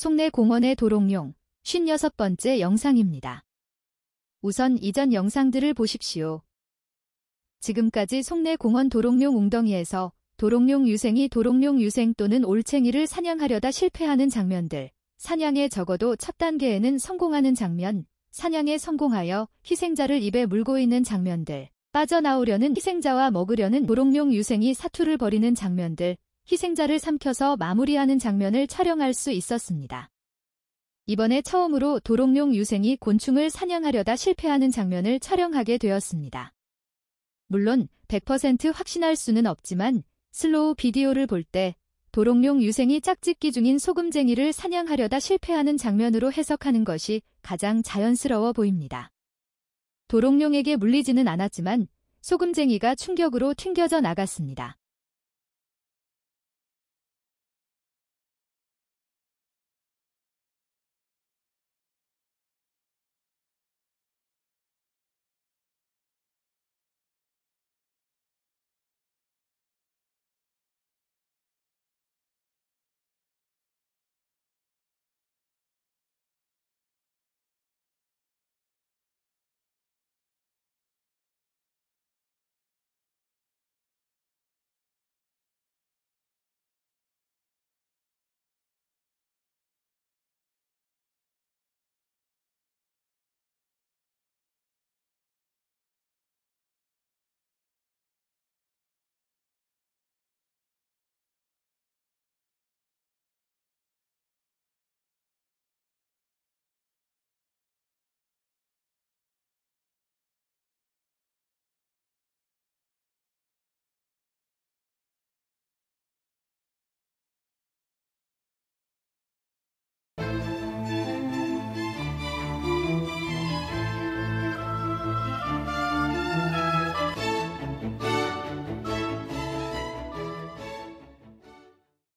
송내 공원의 도롱뇽 56번째 영상입니다. 우선 이전 영상들을 보십시오. 지금까지 송내 공원 도롱뇽 웅덩이에서 도롱뇽 유생이 도롱뇽 유생 또는 올챙이를 사냥하려다 실패하는 장면들, 사냥에 적어도 첫 단계에는 성공하는 장면, 사냥에 성공하여 희생자를 입에 물고 있는 장면들, 빠져나오려는 희생자와 먹으려는 도롱뇽 유생이 사투를 벌이는 장면들, 희생자를 삼켜서 마무리하는 장면을 촬영할 수 있었습니다. 이번에 처음으로 도롱뇽 유생이 곤충을 사냥하려다 실패하는 장면을 촬영하게 되었습니다. 물론 100% 확신할 수는 없지만 슬로우 비디오를 볼 때 도롱뇽 유생이 짝짓기 중인 소금쟁이를 사냥하려다 실패하는 장면으로 해석하는 것이 가장 자연스러워 보입니다. 도롱뇽에게 물리지는 않았지만 소금쟁이가 충격으로 튕겨져 나갔습니다.